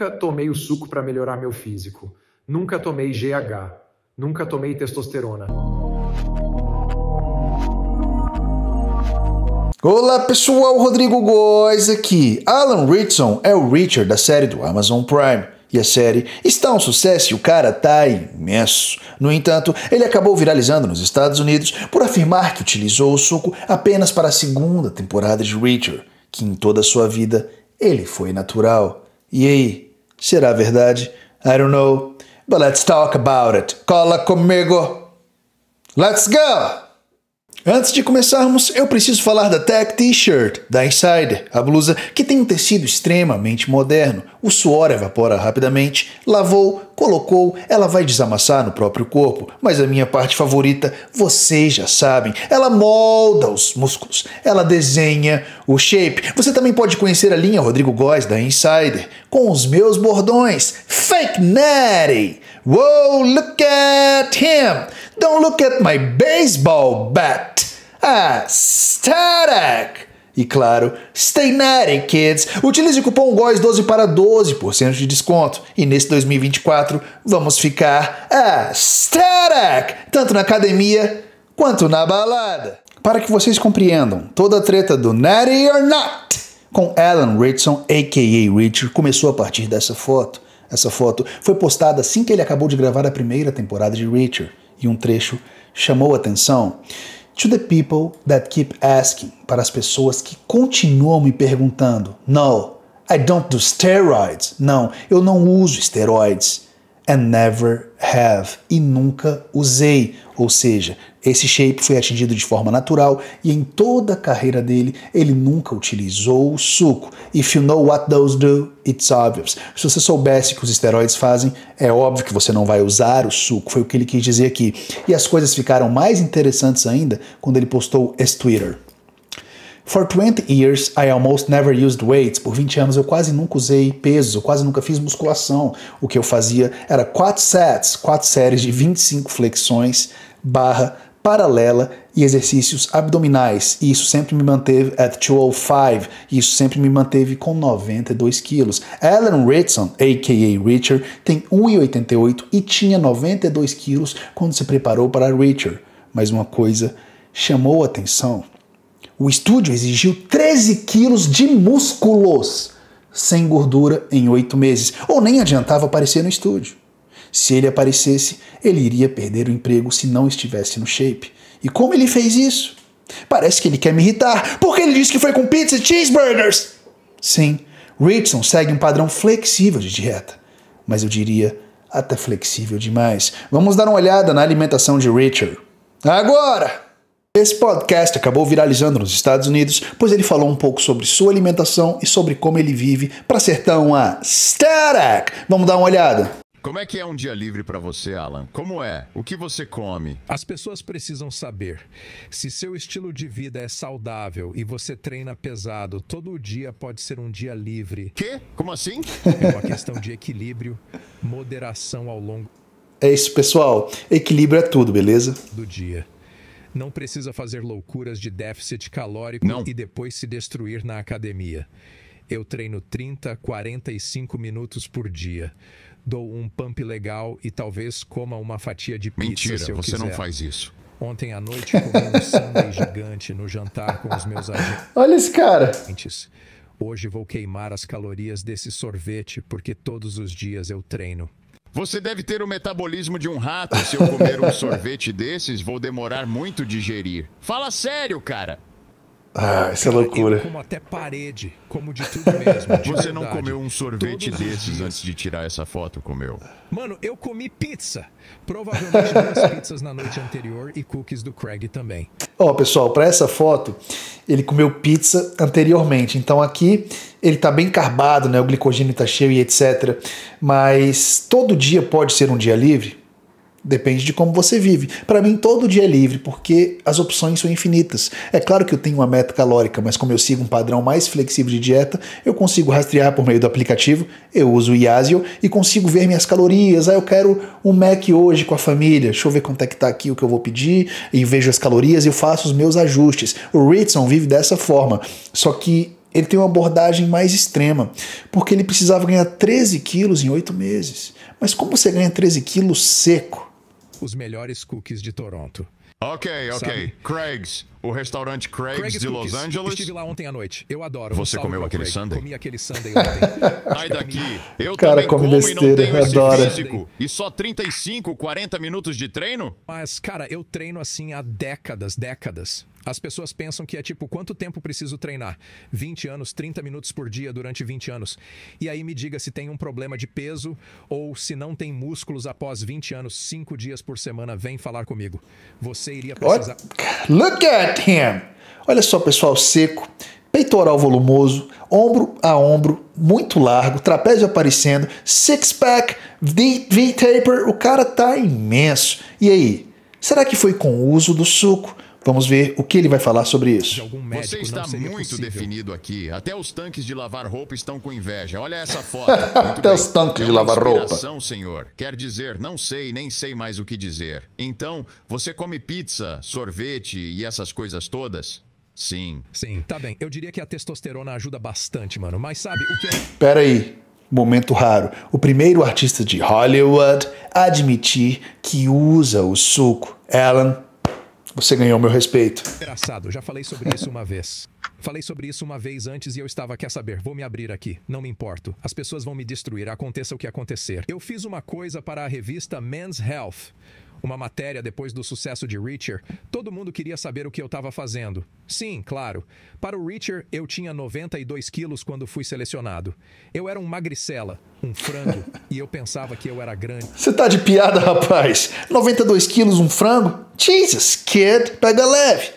Nunca tomei o suco para melhorar meu físico. Nunca tomei GH. Nunca tomei testosterona. Olá pessoal, Rodrigo Góes aqui. Alan Richardson é o Richard da série do Amazon Prime. E a série está um sucesso e o cara tá imenso. No entanto, ele acabou viralizando nos Estados Unidos por afirmar que utilizou o suco apenas para a segunda temporada de Richard, que em toda a sua vida ele foi natural. E aí, Será verdade? I don't know. But let's talk about it. Cola comigo. Let's go! Antes de começarmos, eu preciso falar da Tech T-Shirt, da Insider, a blusa que tem um tecido extremamente moderno. O suor evapora rapidamente, lavou, colocou, ela vai desamassar no próprio corpo. Mas a minha parte favorita, vocês já sabem, ela molda os músculos, ela desenha o shape. Você também pode conhecer a linha Rodrigo Góes da Insider, com os meus bordões. Fake Natty! Wow, look at him! Don't look at my baseball bat. Ah, static. E claro, stay natty, kids! Utilize o cupom GOES12 para 12% de desconto. E nesse 2024, vamos ficar static! tanto na academia quanto na balada. Para que vocês compreendam, toda a treta do natty or not com Alan Richardson, a.k.a. Richard, começou a partir dessa foto. Essa foto foi postada assim que ele acabou de gravar a primeira temporada de Richard e um trecho chamou atenção. To the people that keep asking, para as pessoas que continuam me perguntando, no, I don't do steroids, não, eu não uso esteroides, and never have, e nunca usei, ou seja, esse shape foi atingido de forma natural e em toda a carreira dele ele nunca utilizou o suco. If you know what those do, it's obvious. Se você soubesse o que os esteroides fazem, é óbvio que você não vai usar o suco, foi o que ele quis dizer aqui. E as coisas ficaram mais interessantes ainda quando ele postou esse Twitter. For 20 years, I almost never used weights. Por 20 anos eu quase nunca usei peso, quase nunca fiz musculação. O que eu fazia era 4 sets, 4 séries de 25 flexões barra paralela e exercícios abdominais. E isso sempre me manteve at 205. E isso sempre me manteve com 92 quilos. Alan Ritson, a.k.a. Richard, tem 1,88 e tinha 92 quilos quando se preparou para Richard. Mas uma coisa chamou atenção. O estúdio exigiu 13 quilos de músculos sem gordura em oito meses, ou nem adiantava aparecer no estúdio. Se ele aparecesse, ele iria perder o emprego se não estivesse no shape. E como ele fez isso? Parece que ele quer me irritar, porque ele disse que foi com pizza e cheeseburgers! Sim, Richardson segue um padrão flexível de dieta, mas eu diria até flexível demais. Vamos dar uma olhada na alimentação de Richard. Agora! Esse podcast acabou viralizando nos Estados Unidos, pois ele falou um pouco sobre sua alimentação e sobre como ele vive para ser tão a static. Vamos dar uma olhada. Como é que é um dia livre para você, Alan? Como é? O que você come? As pessoas precisam saber se seu estilo de vida é saudável e você treina pesado. Todo dia pode ser um dia livre. Quê? Como assim? É uma questão de equilíbrio, moderação ao longo. É isso, pessoal. Equilíbrio é tudo, beleza? Do dia não precisa fazer loucuras de déficit calórico não. e depois se destruir na academia. Eu treino 30, 45 minutos por dia. Dou um pump legal e talvez coma uma fatia de pizza. Mentira, se eu você quiser. não faz isso. Ontem à noite comi um sanduíche gigante no jantar com os meus amigos. Olha esse cara. Hoje vou queimar as calorias desse sorvete porque todos os dias eu treino. Você deve ter o metabolismo de um rato. Se eu comer um sorvete desses, vou demorar muito digerir. Fala sério, cara. Ah, isso é loucura. Eu como até parede, como de tudo mesmo. De Você não comeu um sorvete Todos desses antes de tirar essa foto, comeu? Mano, eu comi pizza. Provavelmente duas pizzas na noite anterior e cookies do Craig também. Ó, oh, pessoal, para essa foto, ele comeu pizza anteriormente. Então aqui ele tá bem carbado, né? O glicogênio tá cheio e etc. Mas todo dia pode ser um dia livre? Depende de como você vive. Para mim, todo dia é livre, porque as opções são infinitas. É claro que eu tenho uma meta calórica, mas como eu sigo um padrão mais flexível de dieta, eu consigo rastrear por meio do aplicativo, eu uso o Yazio e consigo ver minhas calorias. Ah, eu quero um Mac hoje com a família, deixa eu ver quanto é que tá aqui o que eu vou pedir, e vejo as calorias e faço os meus ajustes. O Ritson vive dessa forma, só que ele tem uma abordagem mais extrema, porque ele precisava ganhar 13 quilos em 8 meses. Mas como você ganha 13 quilos seco? os melhores cookies de Toronto. Ok, ok. Sabe? Craig's, o restaurante Craig's, Craig's de cookies. Los Angeles. Estive lá ontem à noite. Eu adoro. Você um comeu aquele Craig. sundae? Comi aquele sundae ontem. Sai é daqui. Eu Cara, também como besteira, e não adoro. físico. E só 35, 40 minutos de treino? Mas, cara, eu treino assim há décadas, décadas. As pessoas pensam que é tipo, quanto tempo preciso treinar? 20 anos, 30 minutos por dia durante 20 anos. E aí me diga se tem um problema de peso ou se não tem músculos após 20 anos, 5 dias por semana, vem falar comigo. Você iria precisar. Look at him! Olha só, pessoal, seco, peitoral volumoso, ombro a ombro, muito largo, trapézio aparecendo, six-pack, V-taper, o cara tá imenso. E aí, será que foi com o uso do suco? Vamos ver o que ele vai falar sobre isso. Você está muito possível. definido aqui. Até os tanques de lavar roupa estão com inveja. Olha essa foto. Até bem. os tanques é de lavar roupa. senhor. Quer dizer, não sei, nem sei mais o que dizer. Então, você come pizza, sorvete e essas coisas todas? Sim. Sim, tá bem. Eu diria que a testosterona ajuda bastante, mano. Mas sabe o que é... Pera aí. Momento raro. O primeiro artista de Hollywood a admitir que usa o suco. Alan você ganhou meu respeito. Engraçado, já falei sobre isso uma vez. Falei sobre isso uma vez antes e eu estava, quer saber, vou me abrir aqui. Não me importo. As pessoas vão me destruir, aconteça o que acontecer. Eu fiz uma coisa para a revista Men's Health. Uma matéria depois do sucesso de Reacher, todo mundo queria saber o que eu estava fazendo. Sim, claro. Para o Reacher, eu tinha 92 quilos quando fui selecionado. Eu era um magricela, um frango, e eu pensava que eu era grande. Você tá de piada, rapaz? 92 quilos, um frango? Jesus, kid, pega leve!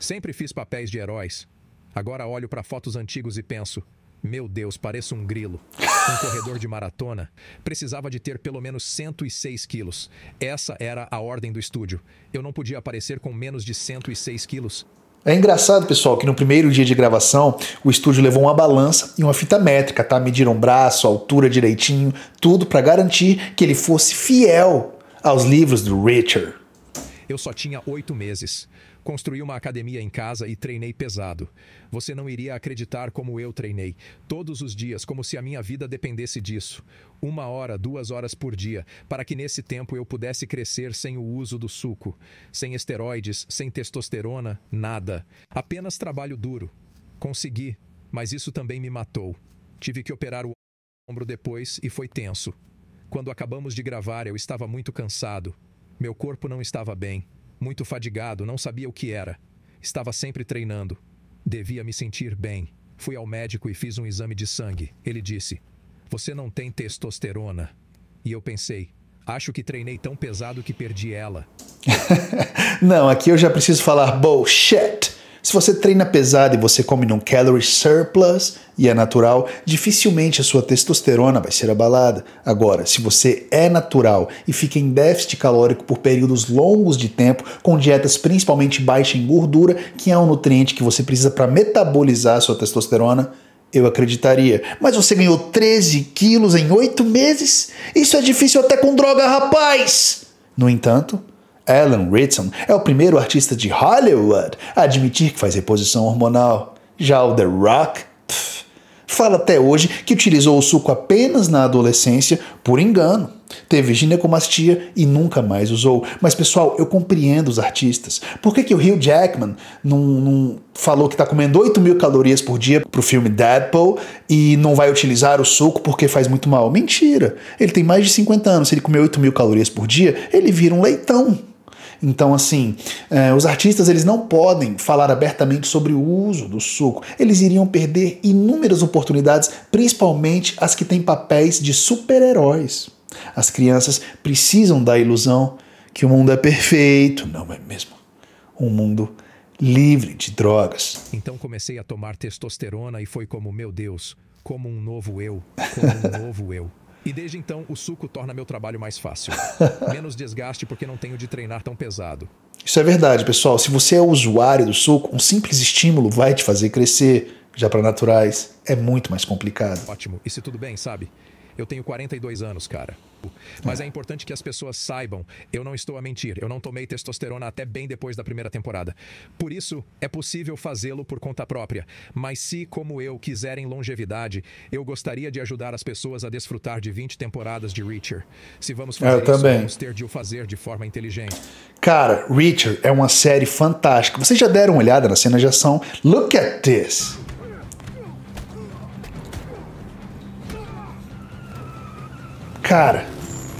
Sempre fiz papéis de heróis. Agora olho para fotos antigos e penso, meu Deus, pareço um grilo. Um corredor de maratona precisava de ter pelo menos 106 quilos. Essa era a ordem do estúdio. Eu não podia aparecer com menos de 106 quilos. É engraçado, pessoal, que no primeiro dia de gravação o estúdio levou uma balança e uma fita métrica, tá? Mediram braço, altura direitinho, tudo para garantir que ele fosse fiel aos livros do Richard. Eu só tinha oito meses. Construí uma academia em casa e treinei pesado. Você não iria acreditar como eu treinei. Todos os dias, como se a minha vida dependesse disso. Uma hora, duas horas por dia, para que nesse tempo eu pudesse crescer sem o uso do suco. Sem esteroides, sem testosterona, nada. Apenas trabalho duro. Consegui, mas isso também me matou. Tive que operar o ombro depois e foi tenso. Quando acabamos de gravar, eu estava muito cansado. Meu corpo não estava bem, muito fadigado, não sabia o que era. Estava sempre treinando. Devia me sentir bem. Fui ao médico e fiz um exame de sangue. Ele disse: Você não tem testosterona. E eu pensei: Acho que treinei tão pesado que perdi ela. não, aqui eu já preciso falar bullshit. Se você treina pesado e você come num calorie surplus e é natural, dificilmente a sua testosterona vai ser abalada. Agora, se você é natural e fica em déficit calórico por períodos longos de tempo, com dietas principalmente baixas em gordura, que é um nutriente que você precisa para metabolizar a sua testosterona, eu acreditaria. Mas você ganhou 13 quilos em 8 meses? Isso é difícil até com droga, rapaz! No entanto, Alan Ritson é o primeiro artista de Hollywood a admitir que faz reposição hormonal. Já o The Rock pff, fala até hoje que utilizou o suco apenas na adolescência por engano. Teve ginecomastia e nunca mais usou. Mas, pessoal, eu compreendo os artistas. Por que, que o Hugh Jackman não, não falou que está comendo 8 mil calorias por dia para o filme Deadpool e não vai utilizar o suco porque faz muito mal? Mentira! Ele tem mais de 50 anos. Se ele comer 8 mil calorias por dia, ele vira um leitão. Então, assim, é, os artistas eles não podem falar abertamente sobre o uso do suco. Eles iriam perder inúmeras oportunidades, principalmente as que têm papéis de super-heróis. As crianças precisam da ilusão que o mundo é perfeito, não é mesmo? Um mundo livre de drogas. Então comecei a tomar testosterona e foi como, meu Deus, como um novo eu, como um novo eu. E desde então, o suco torna meu trabalho mais fácil. Menos desgaste porque não tenho de treinar tão pesado. Isso é verdade, pessoal. Se você é usuário do suco, um simples estímulo vai te fazer crescer. Já para naturais, é muito mais complicado. Ótimo. E se tudo bem, sabe? Eu tenho 42 anos, cara. Mas é. é. importante que as pessoas saibam, eu não estou a mentir, eu não tomei testosterona até bem depois da primeira temporada. Por isso, é possível fazê-lo por conta própria. Mas se, como eu, quiserem longevidade, eu gostaria de ajudar as pessoas a desfrutar de 20 temporadas de Reacher. Se vamos é, fazer eu isso, também. vamos ter de o fazer de forma inteligente. Cara, Reacher é uma série fantástica. Vocês já deram uma olhada na cena de ação? Look at this! Cara,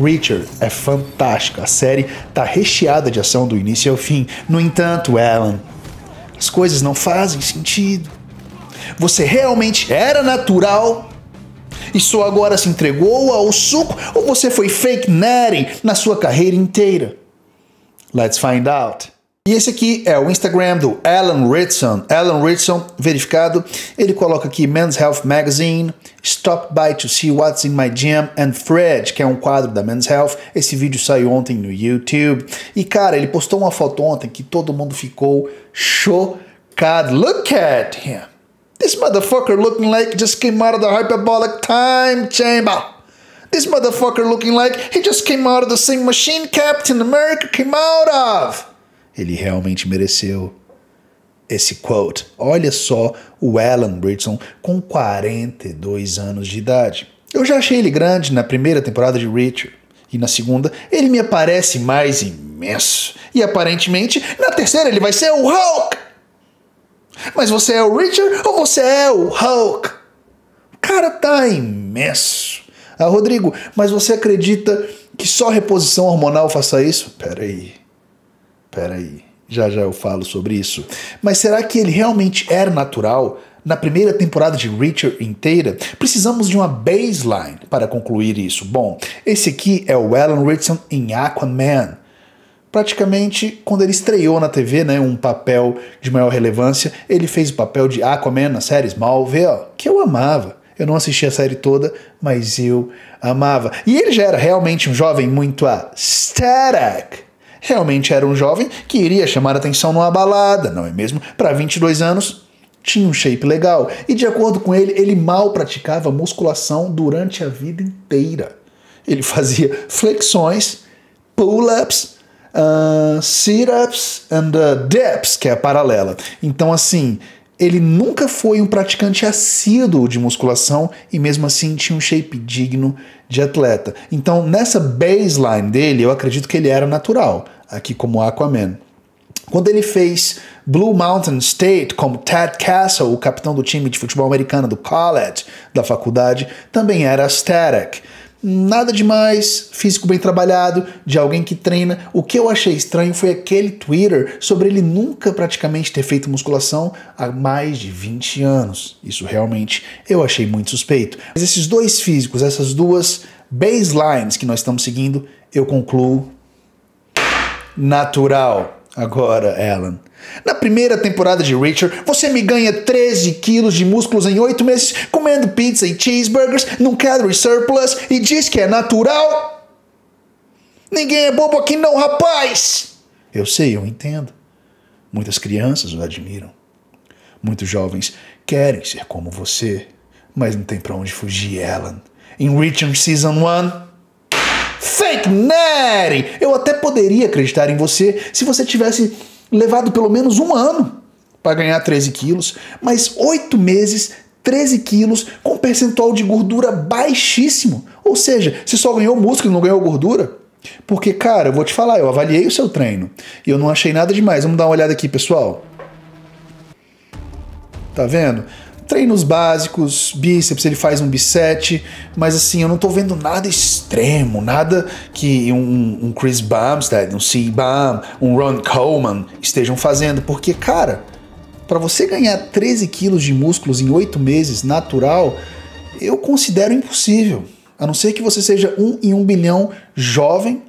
Richard é fantástica. A série tá recheada de ação do início ao fim. No entanto, Alan, as coisas não fazem sentido. Você realmente era natural e só agora se entregou ao suco ou você foi fake natty na sua carreira inteira? Let's find out. E esse aqui é o Instagram do Alan Ritson. Alan Ritson, verificado. Ele coloca aqui Men's Health Magazine, Stop by to see what's in my gym and Fred, que é um quadro da Men's Health. Esse vídeo saiu ontem no YouTube. E cara, ele postou uma foto ontem que todo mundo ficou chocado. Look at him. This motherfucker looking like just came out of the hyperbolic time chamber. This motherfucker looking like he just came out of the same machine Captain America came out of. Ele realmente mereceu esse quote. Olha só o Alan Britson com 42 anos de idade. Eu já achei ele grande na primeira temporada de Richard. E na segunda, ele me aparece mais imenso. E aparentemente, na terceira, ele vai ser o Hulk! Mas você é o Richard ou você é o Hulk? O cara tá imenso. Ah, Rodrigo, mas você acredita que só reposição hormonal faça isso? Peraí. Peraí, já já eu falo sobre isso. Mas será que ele realmente era é natural? Na primeira temporada de Richard inteira, precisamos de uma baseline para concluir isso. Bom, esse aqui é o Alan Richardson em Aquaman, praticamente quando ele estreou na TV, né, um papel de maior relevância, ele fez o papel de Aquaman na série Smallville, que eu amava. Eu não assisti a série toda, mas eu amava. E ele já era realmente um jovem muito a static. Realmente era um jovem que iria chamar atenção numa balada, não é mesmo? Para 22 anos, tinha um shape legal e, de acordo com ele, ele mal praticava musculação durante a vida inteira. Ele fazia flexões, pull-ups, uh, sit-ups and uh, dips, que é a paralela. Então, assim, ele nunca foi um praticante assíduo de musculação e mesmo assim tinha um shape digno de atleta. Então, nessa baseline dele, eu acredito que ele era natural, aqui como Aquaman. Quando ele fez Blue Mountain State como Ted Castle, o capitão do time de futebol americano do college, da faculdade, também era aesthetic. Nada demais, físico bem trabalhado, de alguém que treina. O que eu achei estranho foi aquele Twitter sobre ele nunca praticamente ter feito musculação há mais de 20 anos. Isso realmente eu achei muito suspeito. Mas esses dois físicos, essas duas baselines que nós estamos seguindo, eu concluo natural. Agora, Alan. Na primeira temporada de Richard, você me ganha 13 quilos de músculos em 8 meses, comendo pizza e cheeseburgers num calorie surplus e diz que é natural? Ninguém é bobo aqui não, rapaz! Eu sei, eu entendo. Muitas crianças o admiram. Muitos jovens querem ser como você, mas não tem para onde fugir, Alan. Em Richard Season 1, Fake Nery! Eu até poderia acreditar em você se você tivesse levado pelo menos um ano para ganhar 13 quilos, mas oito meses, 13 quilos, com percentual de gordura baixíssimo. Ou seja, se só ganhou músculo e não ganhou gordura. Porque, cara, eu vou te falar, eu avaliei o seu treino e eu não achei nada demais. Vamos dar uma olhada aqui, pessoal. Tá vendo? treinos básicos, bíceps, ele faz um bicep, mas assim, eu não tô vendo nada extremo, nada que um, um Chris Bumstead, um C. Bum, um Ron Coleman estejam fazendo, porque, cara, para você ganhar 13 quilos de músculos em 8 meses natural, eu considero impossível. A não ser que você seja um em um bilhão jovem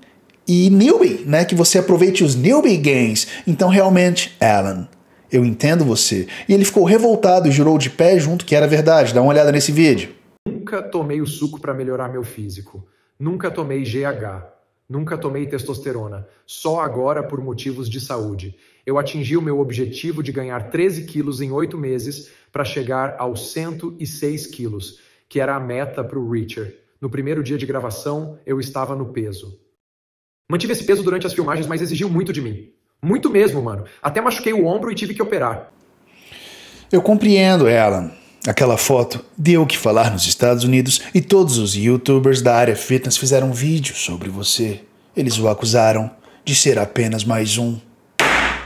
e newbie, né? Que você aproveite os newbie gains. Então, realmente, Alan, eu entendo você. E ele ficou revoltado e jurou de pé junto que era verdade. Dá uma olhada nesse vídeo. Nunca tomei o suco para melhorar meu físico. Nunca tomei GH. Nunca tomei testosterona. Só agora por motivos de saúde. Eu atingi o meu objetivo de ganhar 13 quilos em 8 meses para chegar aos 106 quilos, que era a meta para o Richard. No primeiro dia de gravação, eu estava no peso. Mantive esse peso durante as filmagens, mas exigiu muito de mim. Muito mesmo, mano. Até machuquei o ombro e tive que operar. Eu compreendo ela. Aquela foto deu o que falar nos Estados Unidos e todos os youtubers da área fitness fizeram um vídeo sobre você. Eles o acusaram de ser apenas mais um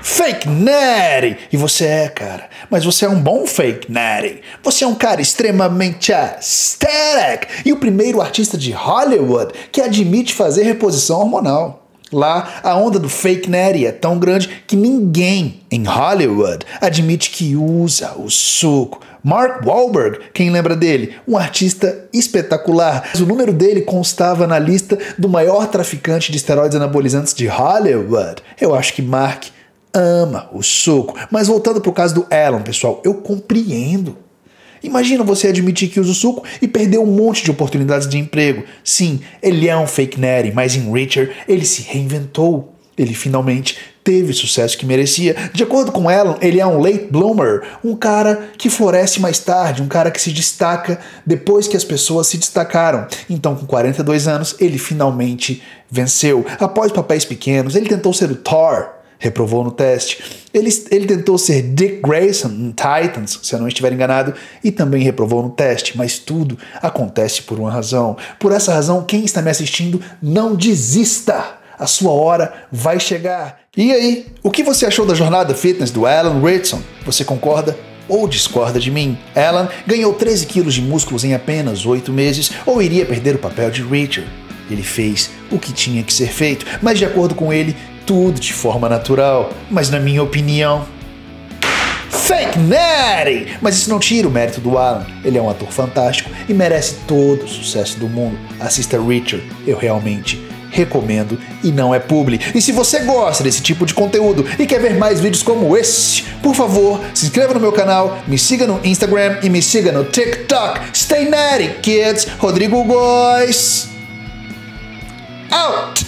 fake nerd. E você é, cara. Mas você é um bom fake nerd. Você é um cara extremamente aesthetic e o primeiro artista de Hollywood que admite fazer reposição hormonal. Lá, a onda do fake nerd é tão grande que ninguém em Hollywood admite que usa o suco. Mark Wahlberg, quem lembra dele? Um artista espetacular. O número dele constava na lista do maior traficante de esteroides anabolizantes de Hollywood. Eu acho que Mark ama o suco. Mas voltando pro caso do Elon, pessoal, eu compreendo Imagina você admitir que usa o suco e perder um monte de oportunidades de emprego. Sim, ele é um fake nerd, mas em Richard ele se reinventou. Ele finalmente teve o sucesso que merecia. De acordo com Ellen, ele é um late bloomer, um cara que floresce mais tarde, um cara que se destaca depois que as pessoas se destacaram. Então, com 42 anos, ele finalmente venceu. Após papéis pequenos, ele tentou ser o Thor reprovou no teste. Ele, ele tentou ser Dick Grayson em Titans, se eu não estiver enganado, e também reprovou no teste, mas tudo acontece por uma razão. Por essa razão, quem está me assistindo, não desista! A sua hora vai chegar. E aí, o que você achou da jornada fitness do Alan Ritson? Você concorda ou discorda de mim. Alan ganhou 13 quilos de músculos em apenas 8 meses ou iria perder o papel de Richard. Ele fez o que tinha que ser feito, mas de acordo com ele, tudo de forma natural, mas na minha opinião. Fake Nerdy! Mas isso não tira o mérito do Alan. Ele é um ator fantástico e merece todo o sucesso do mundo. Assista Richard, eu realmente recomendo e não é publi. E se você gosta desse tipo de conteúdo e quer ver mais vídeos como esse, por favor, se inscreva no meu canal, me siga no Instagram e me siga no TikTok. Stay Nerdy, kids! Rodrigo Góes! Out!